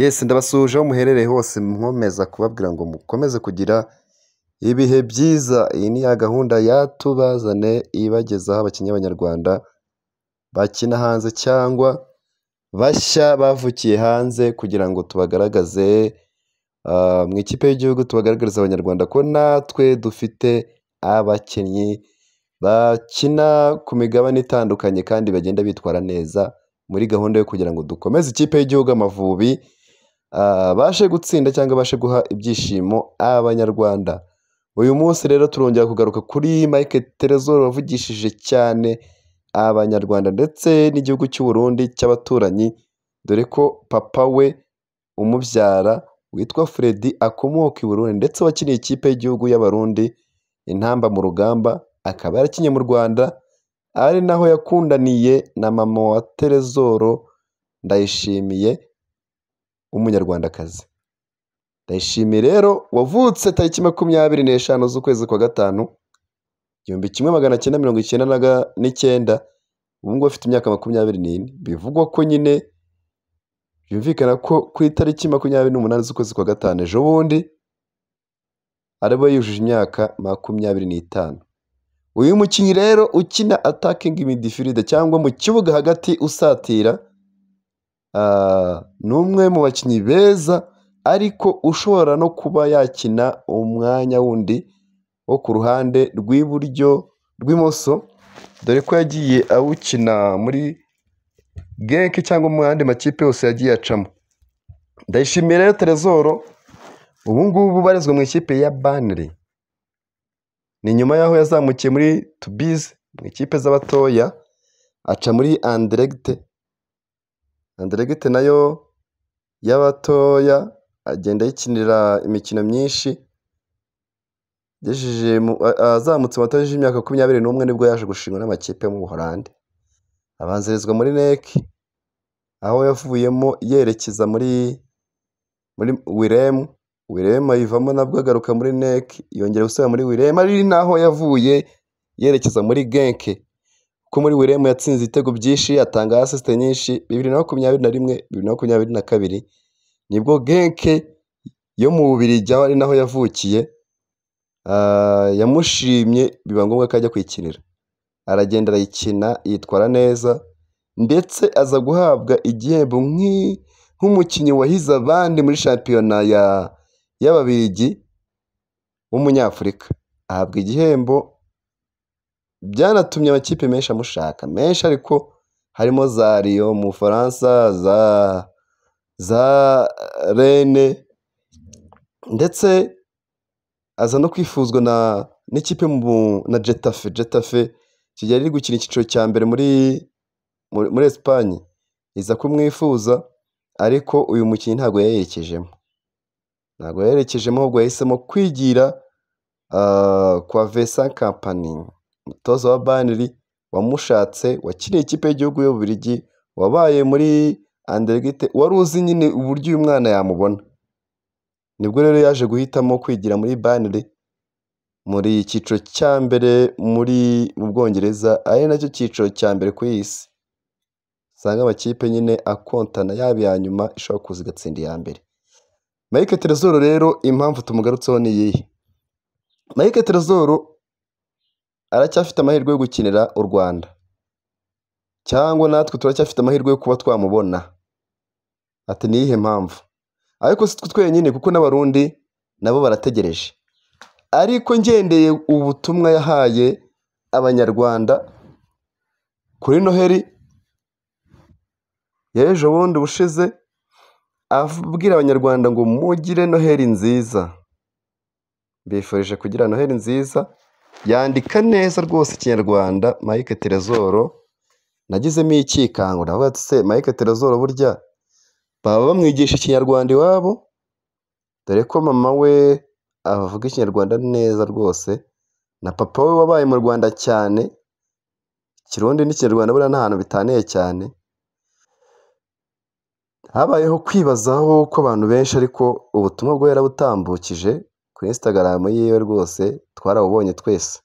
yesi ndabasuhuje aho muherereye hose nkomeza kubabwira ngo mukomeze kugira ibihe byiza iyi ni ya gahunda yatubazane ibagezaho abakinnyi b'abanyarwanda bakina hanze cyangwa bashya bavukiye hanze kugira ngo tubagaragaze ah, mu ikipe y'igihugu tubagaragariza abanyarwanda ko natwe dufite abakinnyi bakina ku migabane itandukanye kandi bagenda bitwara neza muri gahunda yo kugira ngo dukomeze ikipe y'igihugu amavubi Ah, bashe gutsinda cyangwa bashe guha ibyishimo abanyarwanda uyu munsi rero turongera kugaruka kuri mike terezoro wavugishije cyane abanyarwanda ndetse n'igihugu cy'u Burundi cy'abaturanyi dore ko papa we umubyara witwa Fredy akomoka i Burundi ndetse wakiniye ikipe y'igihugu y'abarundi intamba mu rugamba akaba yarakinye mu Rwanda ari naho yakundaniye na mama wa Terezoro Ndayishimiye w'umunyarwandakazi. Ndayishimiye rero wavutse tariki makumyabiri n'eshanu z'ukwezi kwa gatanu, igihumbi kimwe magana cyenda mirongo icyenda n'icyenda, ubu ngubu afite imyaka makumyabiri n'ine. Bivugwa ko nyine byumvikana ko ku itariki makumyabiri n'umunani z'ukwezi kwa gatanu ejo bundi, araba yujuje imyaka makumyabiri n'itanu. Uyu mukinnyi rero ukina atakingi midifiride cyangwa mu kibuga hagati usatira. Ah, ni umwe mu bakinnyi beza ariko ushobora no kuba yakina umwanya wundi wo ku ruhande rw'iburyo rw'imoso, dore ko yagiye awukina muri Genke cyangwa mu yandi makipe yose yagiye acamo. Ndayishimiye rero Terezoro ubu ngubu ubarizwa mu ikipe ya Burnley, ni nyuma y'aho yazamukiye muri Tubize mu ikipe z'abatoya aca muri Anderlecht. Anderegite nayo y'abatoya agenda yikinira imikino myinshi, azamutse mu batoya imyaka makumyabiri n'umwe nibwo yaje gushingwa n'amakipe yo mu Buholandi, abanzirizwa muri NEC aho yavuyemo yerekeza muri Wirem, Wirem ayivamo nabwo agaruka muri NEC yongera gusubira muri Wirem ari naho yavuye yerekeza muri Genke ko muri Weremu yatsinze ibitego byinshi atanga asisite nyinshi bibiri na makumyabiri na rimwe bibiri na makumyabiri na kabiri nibwo Genke yo mu Bubiligi aho ari naho yavukiye ah, yamushimye biba ngombwa ko ajya kuyikinira aragenda arayikina yitwara neza ndetse aza guhabwa igihembo nk'umukinnyi wahize abandi muri shampiyona ya y'Ababiligi w'umunyafurika ahabwa igihembo byanatumye amakipe menshi amushaka menshi ariko harimo za riyo mu bufaransa za za rene ndetse aza no kwifuzwa na n'ikipe na jetafe jetafe kigali iri gukina icyiciro cya mbere muri muri esipanye iza kumwifuza ariko uyu mukinnyi ntabwo yayerekejemo ntabwo yaherekejemo ahubwo yahisemo kwigira ah, kwa vesa kampani umutoza wa Burnley wamushatse wakiniye ikipe y'igihugu y'Ububiligi wabaye muri Anderlecht wari uzi nyine uburyo uyu mwana yamubona nibwo rero yaje guhitamo kwigira muri Burnley muri icyiciro cya mbere muri mu Bwongereza ari nacyo cyiciro cya mbere ku isi usanga amakipe nyine akontana yaba iya nyuma ishobora kuza igatsinda iya mbere Mike Trezor rero impamvu tumugarutseho ni iyihe Mike Trezor aracyafite amahirwe yo gukinira u Rwanda cyangwa natwe turacyafite amahirwe yo kuba twamubona ati ni iyihe mpamvu ariko si twe twenyine kuko n'abarundi nabo barategereje ariko ngendeye ubutumwa yahaye abanyarwanda kuri noheli y'ejo bundi ubushize abwira abanyarwanda ngo mugire noheli nziza mbifurije kugira noheli nziza yandika neza rwose ikinyarwanda Mike Terezoro nagizemo icyikango ndavuga nti se Mike Terezoro burya baba bamwigisha ikinyarwanda iwabo dore ko mama we avuga ikinyarwanda neza rwose na papa we wabaye mu Rwanda cyane ikirundi n'ikinyarwanda buriya nta hantu bitaniye cyane habayeho kwibazaho ko abantu benshi ariko ubutumwa bwo yarabutambukije kuri Instagram yiwe rwose twarabubonye twese.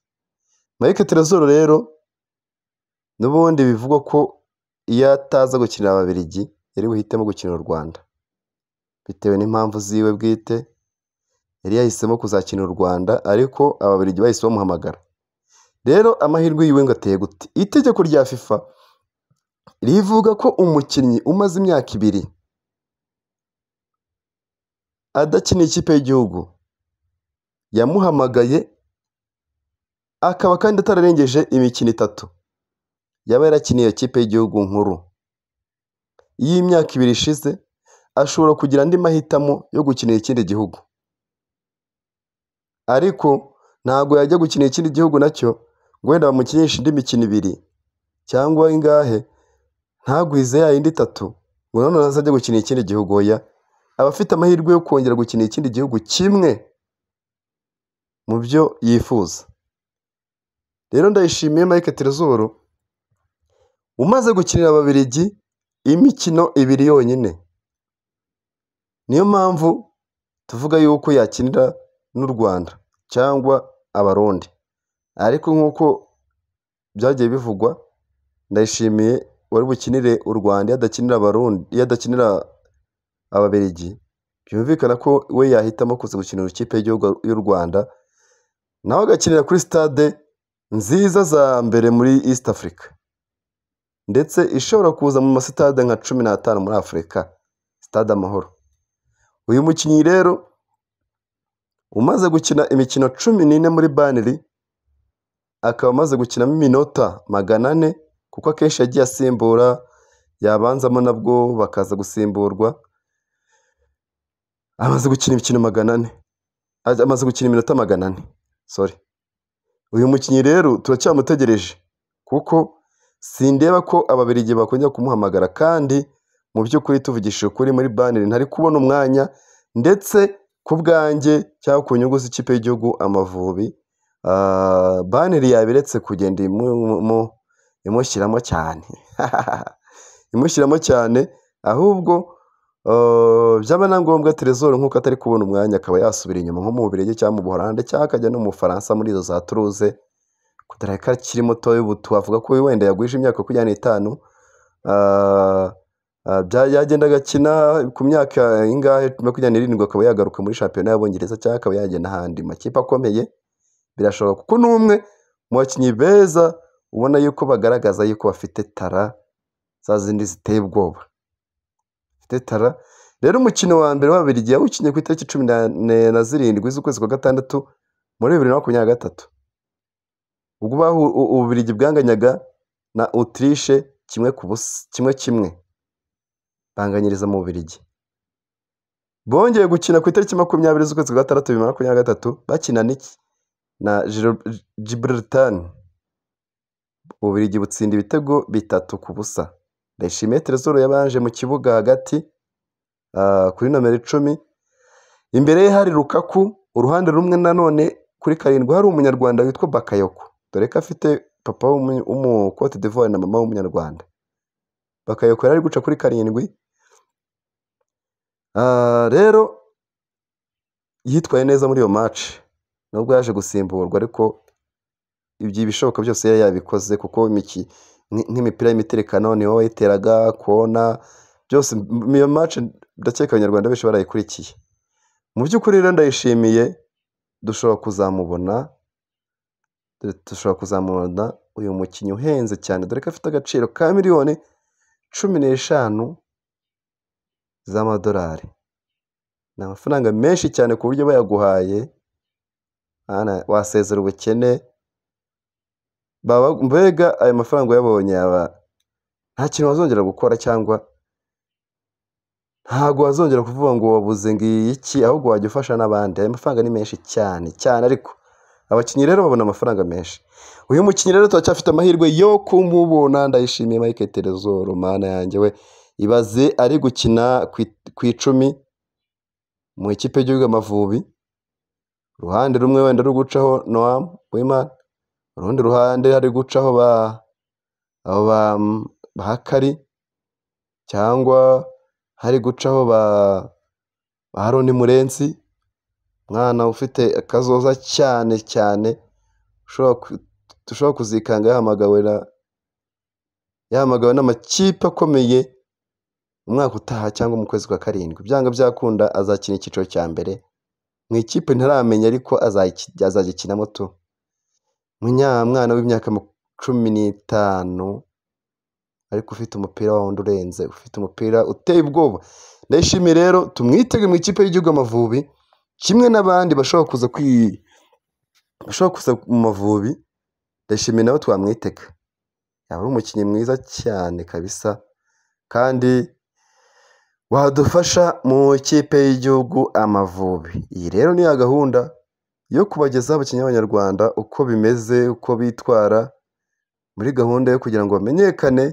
Mike Terezor rero n'ubundi bivugwa ko iyo ataza gukinira Ababiligi yari buhitemo gukinira u Rwanda, bitewe n'impamvu ziwe bwite yari yahisemo kuzakinira u Rwanda ariko Ababiligi bahise bamuhamagara. Rero amahirwe yiwe ngo ateye gute? Itegeko rya FIFA rivuga ko umukinnyi umaze imyaka ibiri adakiniye ikipe y'igihugu yamuhamagaye akaba kandi atararengeje imikino itatu yaba yarakiniye ikipe y'igihugu nkuru, iyo imyaka ibiri ishize ashobora kugira andi mahitamo yo gukinira ikindi gihugu, ariko ntabwo yajya gukinira ikindi gihugu nacyo ngo wenda bamukinishe indi mikino ibiri cyangwa ingahe ntagwize ya yindi itatu ngo nanone azajye gukinira ikindi gihugu, ya, aba afite amahirwe yo kongera gukinira ikindi gihugu kimwe. mu byo yifuza rero ndayishimiye Mike Terezoro umaze gukinira ababiligi imikino ibiri yonyine niyo mpamvu tuvuga yuko yakinira n'u Rwanda cyangwa abarundi ariko nk'uko byagiye bivugwa ndayishimiye wari bukinire u Rwanda iyo adakinira abarundi iyo adakinira ababiligi byumvikana ko we yahitamo kuza gukinira ikipe y'igihugu y'u Rwanda. nawe agakinira kuri sitade nziza za mbere muri East Africa ndetse ishobora kuza mu masitade nka cumi n'atanu muri Afurika sitade amahoro uyu mukinnyi rero umaze gukina imikino cumi n'ine muri baniri akaba amaze gukinamo iminota magana ane kuko akenshi yagiye asimbura yabanzamo nabwo bakaza gusimburwa amaze gukina imikino magana ane amaze gukina iminota magana ane sori, uyu mukinnyi rero turacyamutegereje kuko sindeba ko ababiligi bakongera kumuhamagara kandi mu by'ukuri tuvugisha ukuri muri baneri ntari kubona umwanya ndetse ku bwanjye cyangwa ku nyungu z'ikipe y'igihugu amavubi ah, baneri yabiretse kugenda imushyiramo cyane imushyiramo cyane ahubwo byaba na ngombwa Terezoro nk'uko atari kubona umwanya akaba yasubira inyuma nko mu Bubiligi cyangwa mu Buholande cyangwa akajya no mu Bufaransa muri izo za turuze kudara ko akiri muto y'ubutu avuga ko wenda yagwije imyaka makumyabiri n'itanu yagenda agakina ku myaka ingahe makumyabiri n'irindwi akaba yagaruka muri shampiyona y'abongereza cyangwa akaba yagenda ahandi makipe akomeye birashoboka kuko ni umwe mu bakinnyi beza ubona yuko bagaragaza yuko bafite tara za zindi ziteye ubwoba tara rero umukino wa mbere w'ababirigi yawukinnye ku itariki cumi na zirindwi z'ukwezi kwa gatandatu muri bibiri na makumyabiri na gatatu ubwo ububirigi bwanganyaga na otirishe kimwe ku busa kimwe kimwe banganyiriza mu bubirigi bongeye gukina ku itariki makumyabiri z'ukwezi kwa gatandatu bibiri na makumyabiri na gatatu bakina niki na giburitani ububirigi butsinda ibitego bitatu ku busa Ndayishimiye Tresor yabanje mu kibuga hagati ah, kuri nomero icumi, imbere ye hari Rukaku, uruhande rumwe nanone kuri karindwi hari umunyarwanda witwa Bakayoko, dore ko afite papa w'umu Cote na mama w'umunyarwanda. Bakayoko yari ari guca kuri karindwi, ah, rero yitwaye neza muri iyo maci nubwo yaje gusimburwa ariko iby'ibishoboka byose yari yabikoze kuko nk'imipira y'imiterekano ni wowe wayiteraga kona byose iyo mace ndakeka abanyarwanda benshi barayikurikiye mu by'ukuri rero ndayishimiye dushobora kuzamubona dushobora kuzamubona uyu mukinnyi uhenze cyane dore ko afite agaciro ka miliyoni cumi n'eshanu z'amadolari ni amafaranga menshi cyane ku buryo bayaguhaye wasezera ubukene. mbega ayo mafaranga uyabonye yaba nta kintu wazongera gukora cyangwa ntabwo wazongera kuvuga ngo wabuze ngo iki ahubwo wajya ufasha n'abandi ayo mafaranga ni menshi cyane cyane ariko abakinnyi rero babona amafaranga menshi uyu mukinnyi rero turacyafite amahirwe yo kumubona ndayishimiye Mike Terezoro mana yanjye we ibaze ari gukina ku icumi mu ikipe y'igihugu Amavubi uruhande rumwe wenda gucaho Noam Uwimana urundi ruhande mm, hari guca aho ba ba bahakari cyangwa hari gucaho ba Aroni Murenzi, umwana ufite akazoza cyane cyane dushobora kuzikanga yahamagawe n'amakipe akomeye umwaka utaha cyangwa mu kwezi kwa karindwi, byanga byakunda azakina icyiciro cya mbere mu ikipe ntaramenya ariko azajya azayikinamo tu. Umwana w'imyaka cumi n'itanu ariko ufite umupira wa wundi urenze, ufite umupira uteye ubwoba, ndayishimiye rero tumwitege mu ikipe y'igihugu Amavubi kimwe n'abandi bashobora kuza kuza mu Mavubi, ndayishimiye nawe twamwitega, yaba ari umukinnyi mwiza cyane kabisa kandi wadufasha mu ikipe y'igihugu Amavubi, iyi rero niya gahunda yo kubagezaho abakinnyi b'abanyarwanda uko bimeze, uko bitwara muri gahunda yo kugira ngo bamenyekane,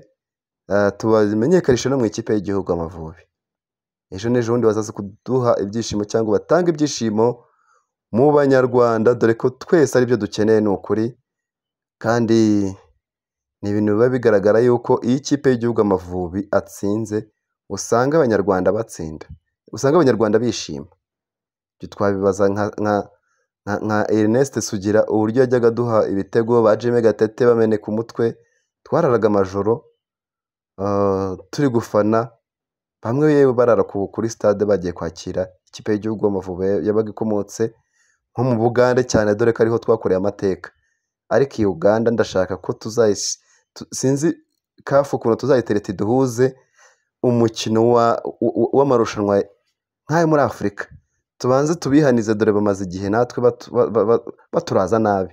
eh, tumenyekanishe no mu ikipe y'igihugu Amavubi. Ejo n'ejo bundi bazaze kuduha ibyishimo cyangwa batanga ibyishimo mu banyarwanda dore ko twese aribyo dukeneye ni ukuri kandi ni ibintu biba bigaragara yuko iyo ikipe y'igihugu Amavubi atsinze usanga abanyarwanda batsinda, usanga abanyarwanda bishima. Ibyo twabibaza nka nka Ernest Sugira uburyo yajyaga duha ibitego ba Jimmy Gatete bameneka umutwe twararaga amajoro uh, turi gufana bamwe yewe barara kuri stade bagiye kwakira ikipe y'igihugu Amavubi yabaga ikomotse nko mu Bugande cyane dore ko ariho twakoreye amateka ariko iyi Uganda ndashaka ko tuzayisi sinzi kafu ukuntu tuzayitereta iduhuze umukino w'amarushanwa nk'ayo muri Afurika tubanze tubihanize dore bamaze igihe natwe baturaza nabi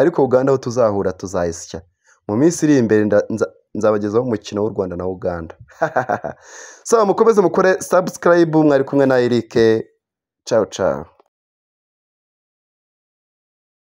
ariko uganda aho tuzahura tuzayisya mu minsi iri imbere nzabagezaho umukino w'u rwanda na uganda saba mukomeze mukore sabusikarayibu mwari kumwe na erike cawu cawu